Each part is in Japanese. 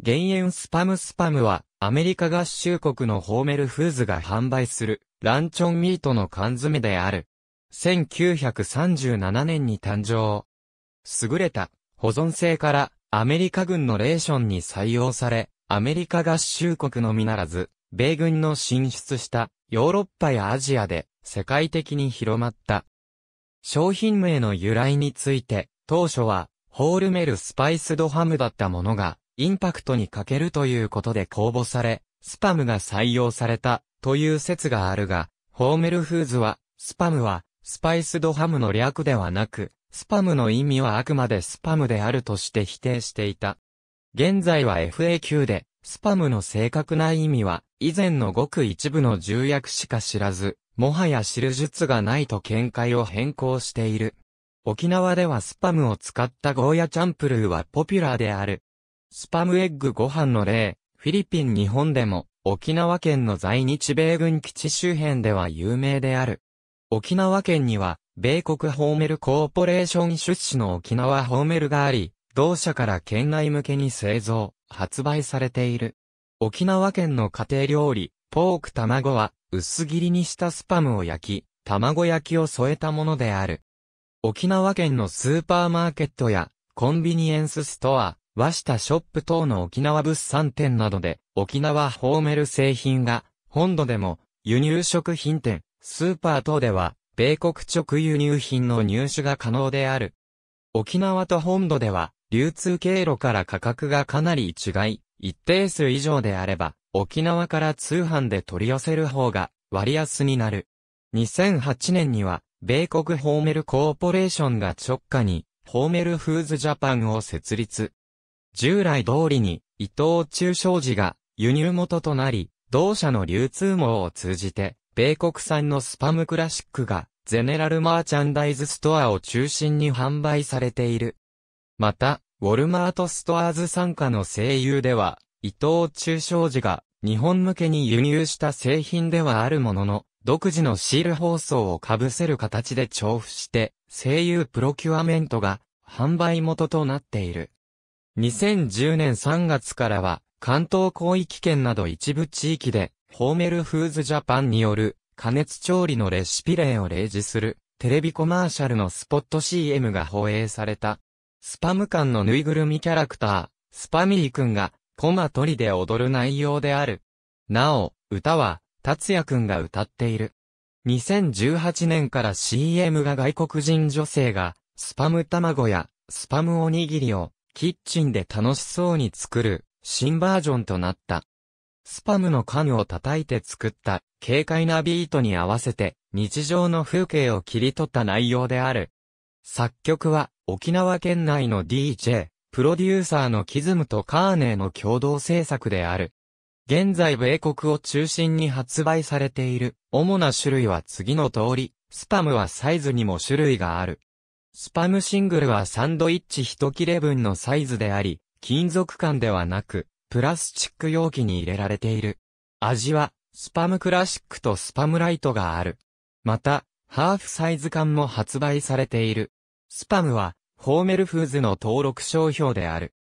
減塩スパムスパムは、アメリカ合衆国のホーメルフーズが販売する、ランチョンミートの缶詰である。1937年に誕生。優れた、保存性から、アメリカ軍のレーションに採用され、アメリカ合衆国のみならず、米軍の進出した、ヨーロッパやアジアで、世界的に広まった。商品名の由来について、当初は、ホールメルスパイスドハムだったものが、インパクトに欠けるということで公募され、スパムが採用されたという説があるが、ホーメルフーズは、スパムは、スパイスドハムの略ではなく、スパムの意味はあくまでスパムであるとして否定していた。現在は FAQ で、スパムの正確な意味は、以前のごく一部の重役しか知らず、もはや知る術がないと見解を変更している。沖縄ではスパムを使ったゴーヤチャンプルーはポピュラーである。スパムエッグご飯の例、フィリピン日本でも、沖縄県の在日米軍基地周辺では有名である。沖縄県には、米国ホーメルコーポレーション出資の沖縄ホーメルがあり、同社から県内向けに製造、発売されている。沖縄県の家庭料理、ポーク卵は、薄切りにしたスパムを焼き、卵焼きを添えたものである。沖縄県のスーパーマーケットや、コンビニエンスストア、和下ショップ等の沖縄物産展などで、沖縄ホーメル製品が、本土でも、輸入食品店、スーパー等では、米国直輸入品の入手が可能である。沖縄と本土では、流通経路から価格がかなり違い、一定数以上であれば、沖縄から通販で取り寄せる方が、割安になる。2008年には、米国ホーメルコーポレーションが直下に、ホーメルフーズジャパンを設立。従来通りに、伊藤忠商事が輸入元となり、同社の流通網を通じて、米国産のスパムクラシックが、ゼネラルマーチャンダイズストアを中心に販売されている。また、ウォルマートストアーズ傘下の声優では、伊藤忠商事が日本向けに輸入した製品ではあるものの、独自のシール包装を被せる形で調布して、声優プロキュアメントが販売元となっている。2010年3月からは、関東広域圏など一部地域で、ホーメルフーズジャパンによる、加熱調理のレシピ例を例示する、テレビコマーシャルのスポット CM が放映された。スパム館のぬいぐるみキャラクター、スパミーくんが、コマ取りで踊る内容である。なお、歌は、達也くんが歌っている。2018年から CM が外国人女性が、スパム卵や、スパムおにぎりを、キッチンで楽しそうに作る、新バージョンとなった。スパムの缶を叩いて作った軽快なビートに合わせて日常の風景を切り取った内容である。作曲は沖縄県内の DJ、プロデューサーのキズムとカーネーの共同制作である。現在米国を中心に発売されている主な種類は次の通り、スパムはサイズにも種類がある。スパムシングルはサンドイッチ一切れ分のサイズであり、金属感ではなく、プラスチック容器に入れられている。味は、スパムクラシックとスパムライトがある。また、ハーフサイズ缶も発売されている。スパムは、ホーメルフーズの登録商標である。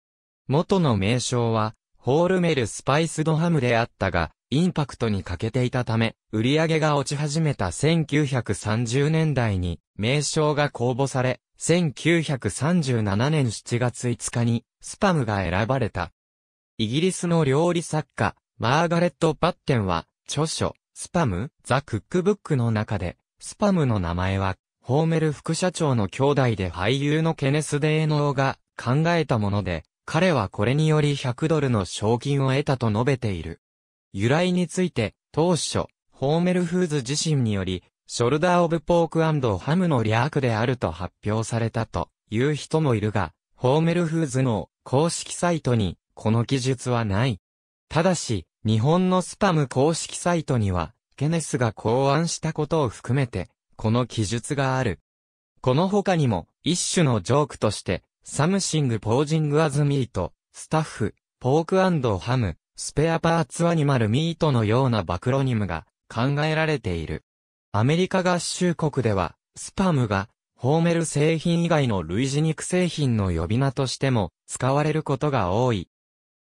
元の名称は、ホールメルスパイスドハムであったが、インパクトに欠けていたため、売り上げが落ち始めた1930年代に、名称が公募され、1937年7月5日に、スパムが選ばれた。イギリスの料理作家、マーガレット・バッテンは、著書、スパム、ザ・クックブックの中で、スパムの名前は、ホーメル副社長の兄弟で俳優のケネス・デーノーが考えたもので、彼はこれにより100ドルの賞金を得たと述べている。由来について、当初、ホーメルフーズ自身により、ショルダーオブポークハムの略であると発表されたという人もいるが、ホーメルフーズの公式サイトにこの記述はない。ただし、日本のスパム公式サイトには、ケネスが考案したことを含めて、この記述がある。この他にも、一種のジョークとして、サムシングポージングアズミート、スタッフ、ポークハム、スペアパーツアニマルミートのようなバクロニムが考えられている。アメリカ合衆国では、スパムが、ホーメル製品以外の類似肉製品の呼び名としても使われることが多い。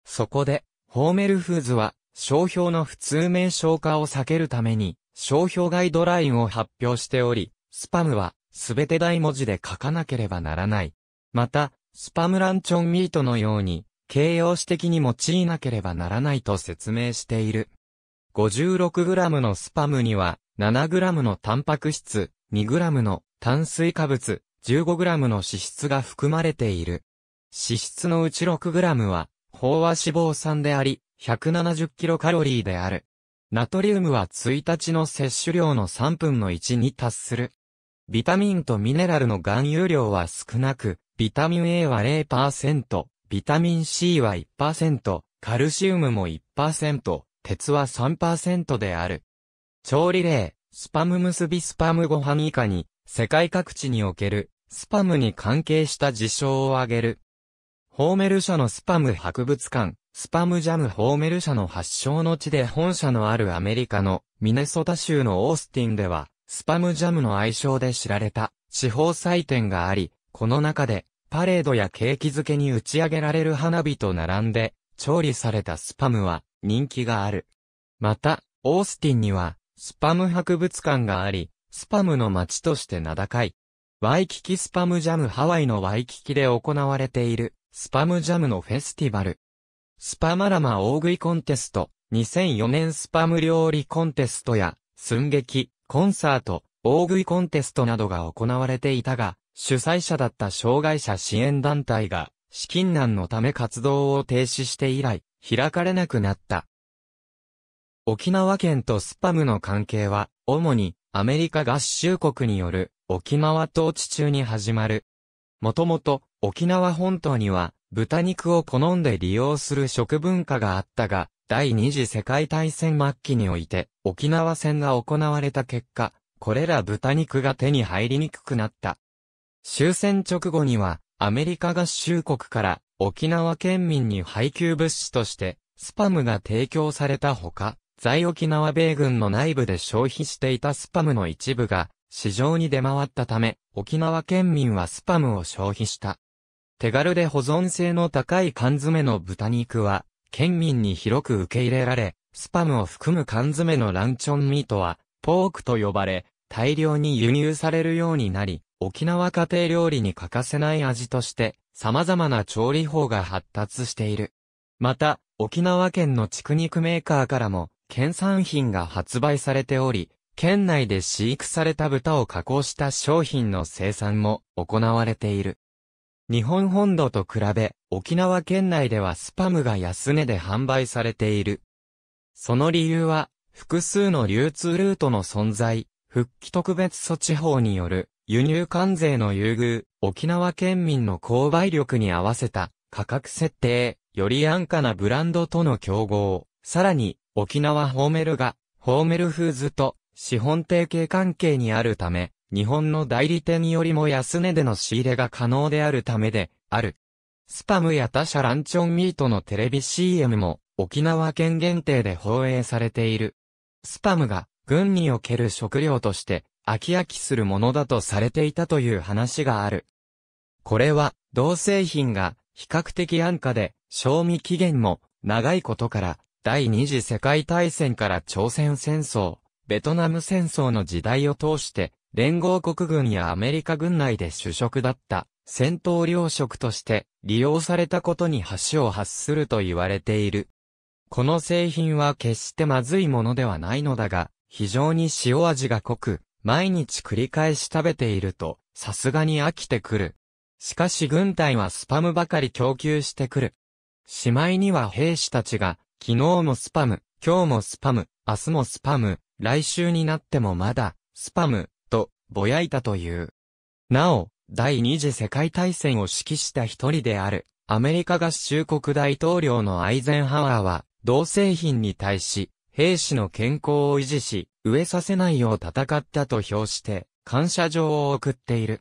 そこで、ホーメルフーズは、商標の普通名称化を避けるために、商標ガイドラインを発表しており、スパムは、すべて大文字で書かなければならない。また、スパムランチョンミートのように、形容詞的に用いなければならないと説明している。56g のスパムには、7g のタンパク質、2g の炭水化物、15g の脂質が含まれている。脂質のうち 6g は、飽和脂肪酸であり、170kcal である。ナトリウムは1日の摂取量の3分の1に達する。ビタミンとミネラルの含有量は少なく、ビタミン A は0%、ビタミン C は1%、カルシウムも1%、鉄は3%である。調理例、スパム結びスパムご飯以下に、世界各地における、スパムに関係した事象を挙げる。ホーメル社のスパム博物館、スパムジャムホーメル社の発祥の地で本社のあるアメリカのミネソタ州のオースティンでは、スパムジャムの愛称で知られた地方祭典があり、この中でパレードや景気づけに打ち上げられる花火と並んで、調理されたスパムは人気がある。また、オースティンには、スパム博物館があり、スパムの街として名高い。ワイキキスパムジャムハワイのワイキキで行われている、スパムジャムのフェスティバル。スパマラマ大食いコンテスト、2004年スパム料理コンテストや、寸劇、コンサート、大食いコンテストなどが行われていたが、主催者だった障害者支援団体が、資金難のため活動を停止して以来、開かれなくなった。沖縄県とスパムの関係は、主にアメリカ合衆国による沖縄統治中に始まる。もともと沖縄本島には豚肉を好んで利用する食文化があったが、第二次世界大戦末期において沖縄戦が行われた結果、これら豚肉が手に入りにくくなった。終戦直後には、アメリカ合衆国から沖縄県民に配給物資として、スパムが提供されたほか、在沖縄米軍の内部で消費していたスパムの一部が、市場に出回ったため、沖縄県民はスパムを消費した。手軽で保存性の高い缶詰の豚肉は、県民に広く受け入れられ、スパムを含む缶詰のランチョンミートは、ポークと呼ばれ、大量に輸入されるようになり、沖縄家庭料理に欠かせない味として、様々な調理法が発達している。また、沖縄県の畜肉メーカーからも、県産品が発売されており、県内で飼育された豚を加工した商品の生産も行われている。日本本土と比べ、沖縄県内ではスパムが安値で販売されている。その理由は、複数の流通ルートの存在、復帰特別措置法による輸入関税の優遇、沖縄県民の購買力に合わせた価格設定、より安価なブランドとの競合、さらに、沖縄ホーメルが、ホーメルフーズと資本提携関係にあるため、日本の代理店よりも安値での仕入れが可能であるためで、ある。スパムや他社ランチョンミートのテレビ CM も、沖縄県限定で放映されている。スパムが、軍における食料として、飽き飽きするものだとされていたという話がある。これは、同製品が比較的安価で、賞味期限も長いことから、第二次世界大戦から朝鮮戦争、ベトナム戦争の時代を通して、連合国軍やアメリカ軍内で主食だった戦闘糧食として利用されたことに橋を発すると言われている。この製品は決してまずいものではないのだが、非常に塩味が濃く、毎日繰り返し食べていると、さすがに飽きてくる。しかし軍隊はスパムばかり供給してくる。しまいには兵士たちが、昨日もスパム、今日もスパム、明日もスパム、来週になってもまだ、スパム、と、ぼやいたという。なお、第二次世界大戦を指揮した一人である、アメリカ合衆国大統領のアイゼンハワーは、同製品に対し、兵士の健康を維持し、植えさせないよう戦ったと評して、感謝状を送っている。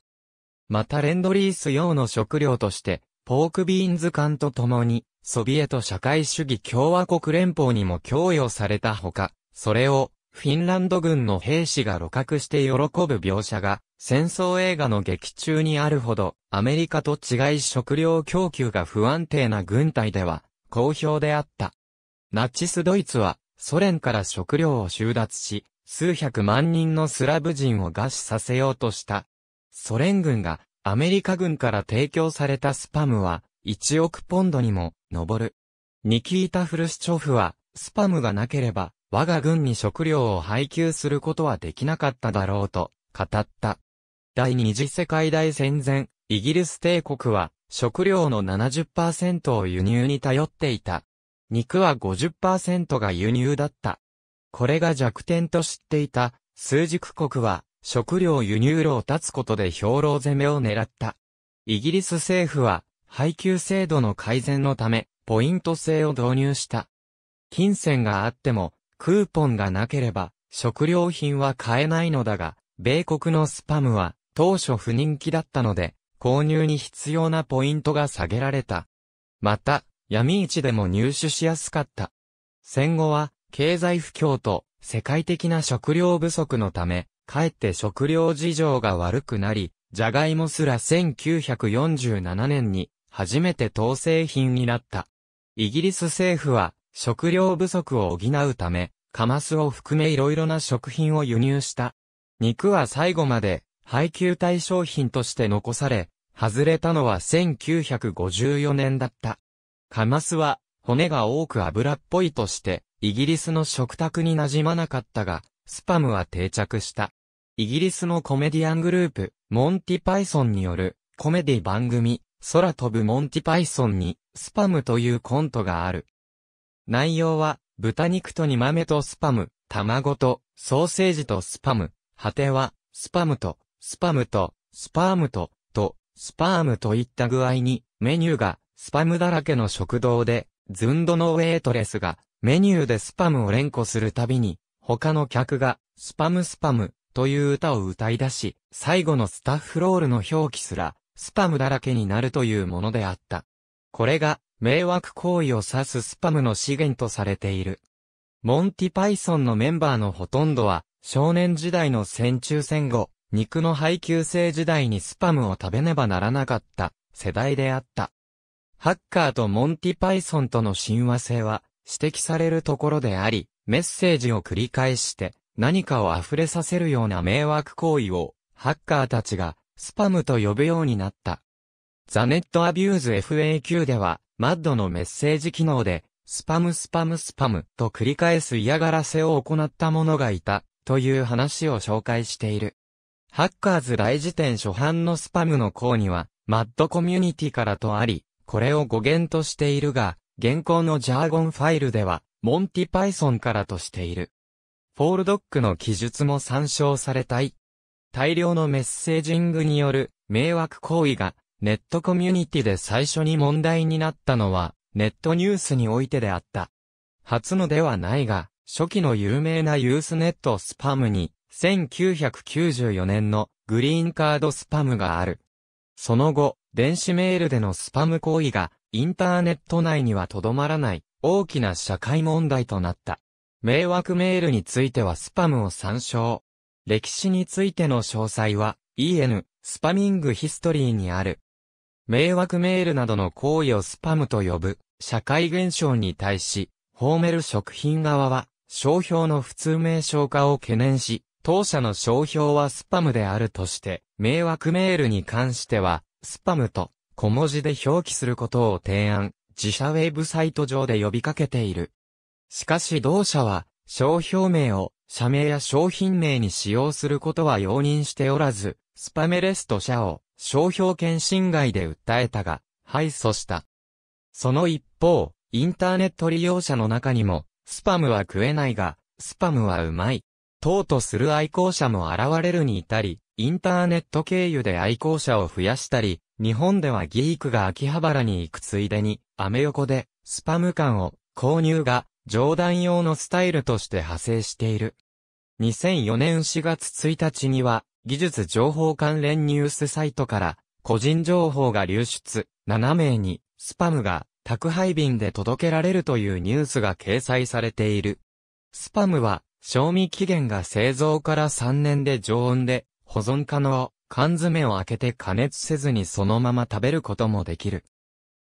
またレンドリース用の食料として、ポークビーンズ缶と共に、ソビエト社会主義共和国連邦にも供与されたほか、それを、フィンランド軍の兵士が露獲して喜ぶ描写が、戦争映画の劇中にあるほど、アメリカと違い食料供給が不安定な軍隊では、好評であった。ナチスドイツは、ソ連から食料を収奪し、数百万人のスラブ人を餓死させようとした。ソ連軍がアメリカ軍から提供されたスパムは1億ポンドにも上る。ニキータ・フルシチョフはスパムがなければ我が軍に食料を配給することはできなかっただろうと語った。第二次世界大戦前、イギリス帝国は食料の70%を輸入に頼っていた。肉は50%が輸入だった。これが弱点と知っていた、数軸国は、食料輸入路を断つことで兵糧攻めを狙った。イギリス政府は、配給制度の改善のため、ポイント制を導入した。金銭があっても、クーポンがなければ、食料品は買えないのだが、米国のスパムは、当初不人気だったので、購入に必要なポイントが下げられた。また、闇市でも入手しやすかった。戦後は、経済不況と世界的な食料不足のため、かえって食料事情が悪くなり、じゃがいもすら1947年に初めて当製品になった。イギリス政府は食料不足を補うため、カマスを含め色々な食品を輸入した。肉は最後まで配給対象品として残され、外れたのは1954年だった。カマスは、骨が多く油っぽいとして、イギリスの食卓に馴染まなかったが、スパムは定着した。イギリスのコメディアングループ、モンティパイソンによる、コメディ番組、空飛ぶモンティパイソンに、スパムというコントがある。内容は、豚肉と煮豆とスパム、卵と、ソーセージとスパム、果ては、スパムと、スパムと、スパームと、と、スパームといった具合に、メニューがスパムだらけの食堂で、ズンドのウェイトレスが、メニューでスパムを連呼するたびに、他の客が、スパムスパム、という歌を歌い出し、最後のスタッフロールの表記すら、スパムだらけになるというものであった。これが、迷惑行為を指すスパムの資源とされている。モンティパイソンのメンバーのほとんどは、少年時代の戦中戦後、肉の配給制時代にスパムを食べねばならなかった、世代であった。ハッカーとモンティパイソンとの親和性は指摘されるところであり、メッセージを繰り返して何かを溢れさせるような迷惑行為をハッカーたちがスパムと呼ぶようになった。ザネットアビューズ FAQ では、マッドのメッセージ機能で、スパムスパムスパムと繰り返す嫌がらせを行った者がいた、という話を紹介している。ハッカーズ大辞典初版のスパムの項には、マッドコミュニティからとあり、これを語源としているが、現行のジャーゴンファイルでは、モンティパイソンからとしている。フォールドックの記述も参照されたい。大量のメッセージングによる迷惑行為がネットコミュニティで最初に問題になったのはネットニュースにおいてであった。初のではないが、初期の有名なユースネットスパムに1994年のグリーンカードスパムがある。その後、電子メールでのスパム行為が、インターネット内にはとどまらない、大きな社会問題となった。迷惑メールについてはスパムを参照。歴史についての詳細は、EN、スパミングヒストリーにある。迷惑メールなどの行為をスパムと呼ぶ、社会現象に対し、ホーメル食品側は、商標の普通名称化を懸念し、当社の商標はスパムであるとして、迷惑メールに関しては、スパムと小文字で表記することを提案、自社ウェブサイト上で呼びかけている。しかし同社は、商標名を社名や商品名に使用することは容認しておらず、スパメレスト社を商標権侵害で訴えたが、敗訴した。その一方、インターネット利用者の中にも、スパムは食えないが、スパムはうまい、党とする愛好者も現れるに至り、インターネット経由で愛好者を増やしたり、日本ではギークが秋葉原に行くついでに、アメ横で、スパム感を、購入が、冗談用のスタイルとして派生している。2004年4月1日には、技術情報関連ニュースサイトから、個人情報が流出、7名に、スパムが、宅配便で届けられるというニュースが掲載されている。スパムは、賞味期限が製造から3年で常温で保存可能。缶詰を開けて加熱せずにそのまま食べることもできる。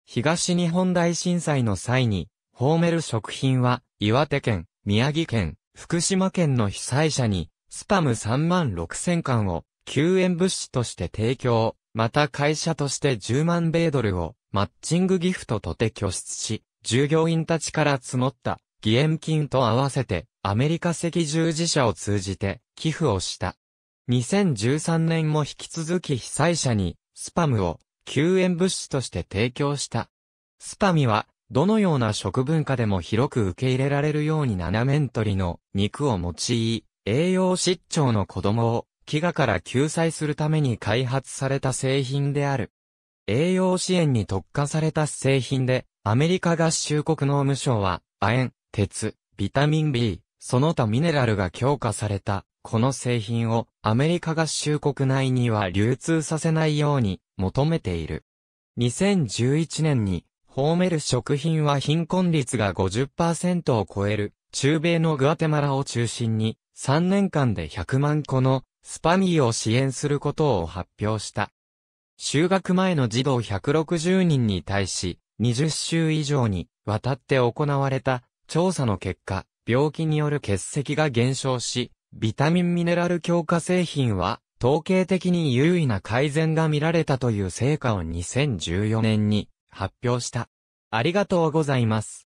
東日本大震災の際に、ホーメル食品は、岩手県、宮城県、福島県の被災者に、スパム3万6000缶を、救援物資として提供、また会社として10万米ドルを、マッチングギフトとて拠出し、従業員たちから募った、義援金と合わせてアメリカ赤十字社を通じて寄付をした。2013年も引き続き被災者にスパムを救援物資として提供した。スパミはどのような食文化でも広く受け入れられるように斜め取りの肉を用い、栄養失調の子供を飢餓から救済するために開発された製品である。栄養支援に特化された製品で、アメリカ合衆国農務省は、亜鉛、鉄、ビタミン B、その他ミネラルが強化された、この製品をアメリカ合衆国内には流通させないように求めている。2011年に、ホーメル食品は貧困率が50%を超える、中米のグアテマラを中心に、3年間で100万個のスパミーを支援することを発表した。就学前の児童160人に対し、20週以上にわたって行われた調査の結果、病気による血石が減少し、ビタミンミネラル強化製品は、統計的に優位な改善が見られたという成果を2014年に発表した。ありがとうございます。